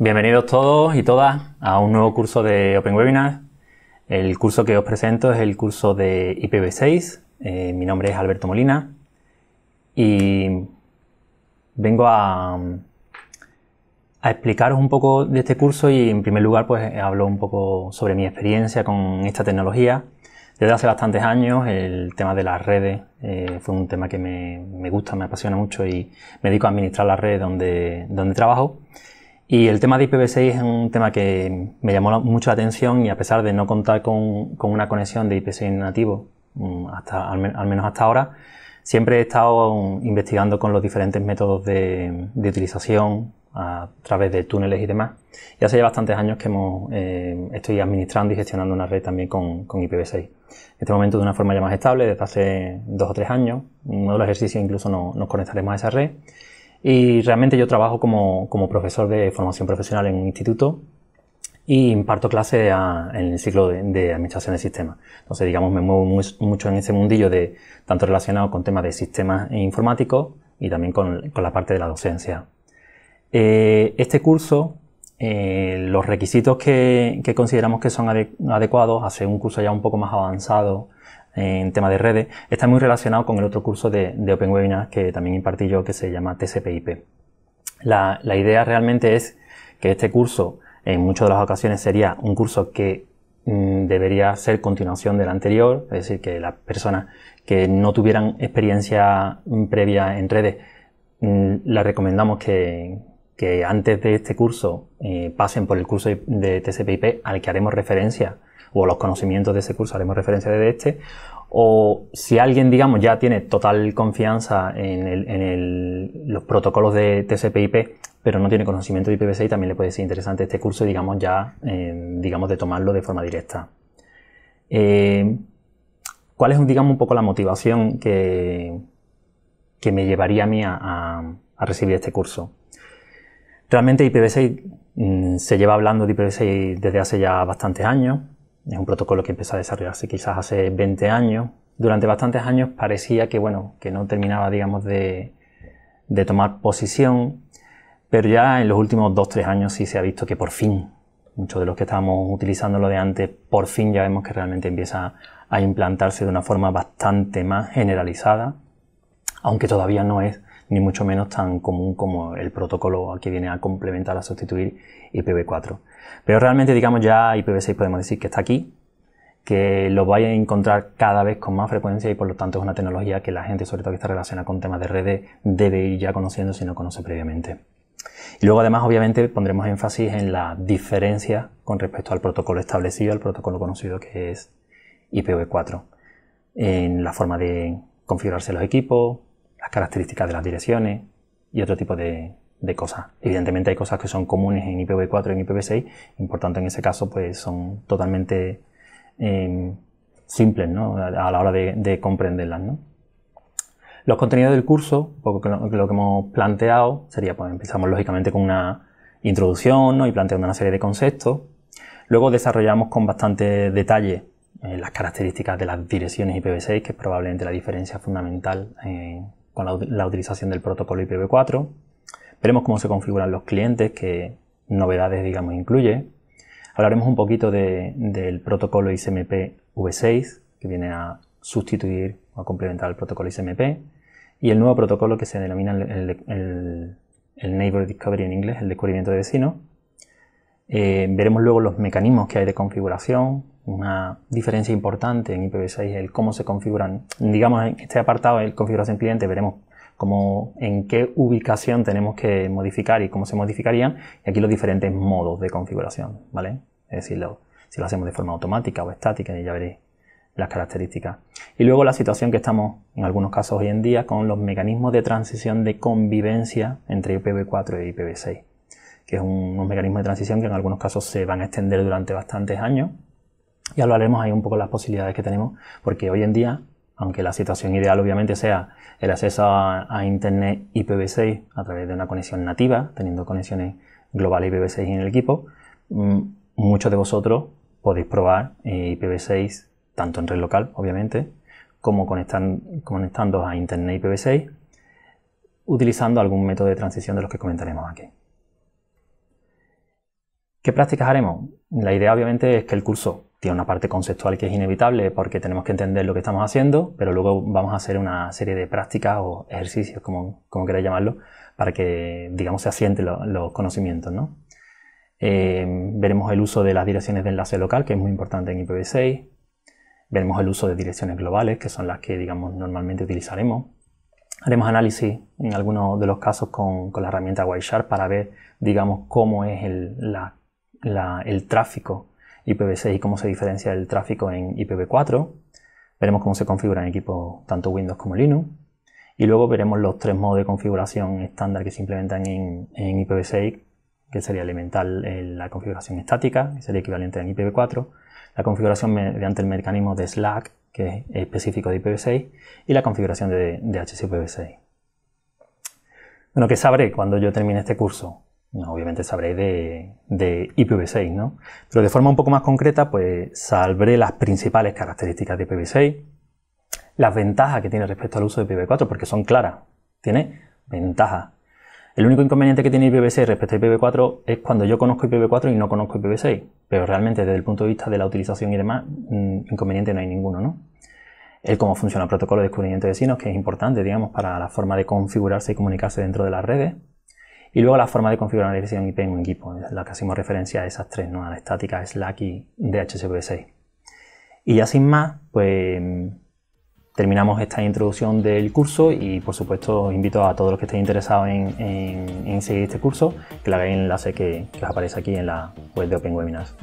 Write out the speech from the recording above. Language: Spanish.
Bienvenidos todos y todas a un nuevo curso de Open Webinar. El curso que os presento es el curso de IPv6. Eh, mi nombre es Alberto Molina y vengo a, explicaros un poco de este curso y en primer lugar pues hablo un poco sobre mi experiencia con esta tecnología. Desde hace bastantes años el tema de las redes eh, fue un tema que me, gusta, me apasiona mucho y me dedico a administrar las redes donde, donde trabajo. Y el tema de IPv6 es un tema que me llamó mucho la atención y a pesar de no contar con, con una conexión de IPv6 nativo, mm, hasta, al, menos hasta ahora, siempre he estado investigando con los diferentes métodos de, de utilización a través de túneles y demás. Y hace ya bastantes años que hemos, eh, estoy administrando y gestionando una red también con, con, IPv6. En este momento de una forma ya más estable, desde hace dos o tres años. En uno de ejercicio incluso nos conectaremos a esa red. Y realmente yo trabajo como, profesor de formación profesional en un instituto y imparto clases en el ciclo de, administración de sistemas. Entonces, digamos, me muevo mucho en ese mundillo de tanto relacionado con temas de sistemas e informáticos y también con, la parte de la docencia. Eh, este curso, eh, los requisitos que, consideramos que son adecuados, hace un curso ya un poco más avanzado en tema de redes, está muy relacionado con el otro curso de, Open Webinar que también impartí yo que se llama TCPIP. La, idea realmente es que este curso en muchas de las ocasiones sería un curso que mm, debería ser continuación del anterior, es decir, que las personas que no tuvieran experiencia previa en redes, mm, la recomendamos que, que antes de este curso eh, pasen por el curso de TCPIP al que haremos referencia, o los conocimientos de ese curso haremos referencia desde este, o si alguien, digamos, ya tiene total confianza en, los protocolos de TCPIP, pero no tiene conocimiento de IPv6, también le puede ser interesante este curso, digamos, ya, eh, de tomarlo de forma directa. Eh, ¿Cuál es, digamos, un poco la motivación que, que me llevaría a mí a recibir este curso? Realmente IPv6 mm, se lleva hablando de IPv6 desde hace ya bastantes años. Es un protocolo que empezó a desarrollarse quizás hace 20 años. Durante bastantes años parecía que, bueno, que no terminaba, digamos, de, de tomar posición, pero ya en los últimos 2-3 años sí se ha visto que por fin, muchos de los que estábamos utilizando lo de antes, por fin ya vemos que realmente empieza a implantarse de una forma bastante más generalizada, aunque todavía no es ni mucho menos tan común como el protocolo que viene a complementar, a sustituir IPv4. Pero realmente, digamos, ya IPv6 podemos decir que está aquí, que lo vais a encontrar cada vez con más frecuencia y por lo tanto es una tecnología que la gente, sobre todo que está relacionada con temas de redes, debe ir ya conociendo si no conoce previamente. Y luego además obviamente pondremos énfasis en la diferencia con respecto al protocolo establecido, al protocolo conocido que es IPv4, en la forma de configurarse los equipos, características de las direcciones y otro tipo de, cosas. Evidentemente hay cosas que son comunes en IPv4 y en IPv6 Importante por tanto en ese caso pues son totalmente em, simples a la hora de, comprenderlas. Los contenidos del curso, lo, que hemos planteado, sería pues empezamos lógicamente con una introducción y planteando una serie de conceptos. Luego desarrollamos con bastante detalle eh, las características de las direcciones IPv6, que es probablemente la diferencia fundamental en con la, utilización del protocolo IPv4. Veremos cómo se configuran los clientes, qué novedades, digamos, incluye. Hablaremos un poquito del protocolo ICMP V6, que viene a sustituir o a complementar el protocolo ICMP, y el nuevo protocolo que se denomina el, Neighbor Discovery en inglés, el descubrimiento de vecinos. Eh, veremos luego los mecanismos que hay de configuración, una diferencia importante en IPv6 el cómo se configuran. Digamos, en este apartado de configuración cliente veremos en qué ubicación tenemos que modificar y cómo se modificarían, y aquí los diferentes modos de configuración, ¿vale? Es decir, si lo hacemos de forma automática o estática, ya veréis las características. Y luego la situación que estamos en algunos casos hoy en día con los mecanismos de transición de convivencia entre IPv4 e IPv6, que es un, un mecanismo de transición que en algunos casos se van a extender durante bastantes años y hablaremos ahí un poco las posibilidades que tenemos, porque hoy en día, aunque la situación ideal obviamente sea el acceso a, Internet IPv6 a través de una conexión nativa, teniendo conexiones globales IPv6 en el equipo, mm, muchos de vosotros podéis probar eh, IPv6 tanto en red local, obviamente, como conectando a Internet IPv6 utilizando algún método de transición de los que comentaremos aquí. ¿Qué prácticas haremos? La idea obviamente es que el curso tiene una parte conceptual que es inevitable porque tenemos que entender lo que estamos haciendo, pero luego vamos a hacer una serie de prácticas o ejercicios, como, como queráis llamarlo, para que, digamos, se asienten los conocimientos, ¿no? Eh, veremos el uso de las direcciones de enlace local, que es muy importante en IPv6. Veremos el uso de direcciones globales, que son las que, digamos, normalmente utilizaremos. Haremos análisis en algunos de los casos con, la herramienta Wireshark para ver, digamos, cómo es el, la, el tráfico IPv6 cómo se diferencia el tráfico en IPv4. Veremos cómo se configura en equipos tanto Windows como Linux. Y luego veremos los tres modos de configuración estándar que se implementan en, IPv6, que sería elemental eh, la configuración estática, que sería equivalente en IPv4, la configuración mediante el mecanismo de Slack, que es específico de IPv6, y la configuración de, de HCPv6. Bueno, ¿qué sabré cuando yo termine este curso? obviamente sabréis de, IPv6, ¿no? Pero de forma un poco más concreta, pues sabré las principales características de IPv6, las ventajas que tiene respecto al uso de IPv4, porque son claras, tiene ventajas. El único inconveniente que tiene IPv6 respecto a IPv4 es cuando yo conozco IPv4 y no conozco IPv6, pero realmente desde el punto de vista de la utilización y demás, mm, inconveniente no hay ninguno, ¿no? El cómo funciona el protocolo de descubrimiento de vecinos, que es importante, digamos, para la forma de configurarse y comunicarse dentro de las redes. Y luego la forma de configurar la dirección IP en un equipo, es la que hacemos referencia a esas tres, nuevas a la estática, Slack y DHCP6. Y ya sin más, pues terminamos esta introducción del curso y por supuesto invito a todos los que estén interesados en, seguir este curso que le hagáis el enlace que, que os aparece aquí en la web de Open Webinars.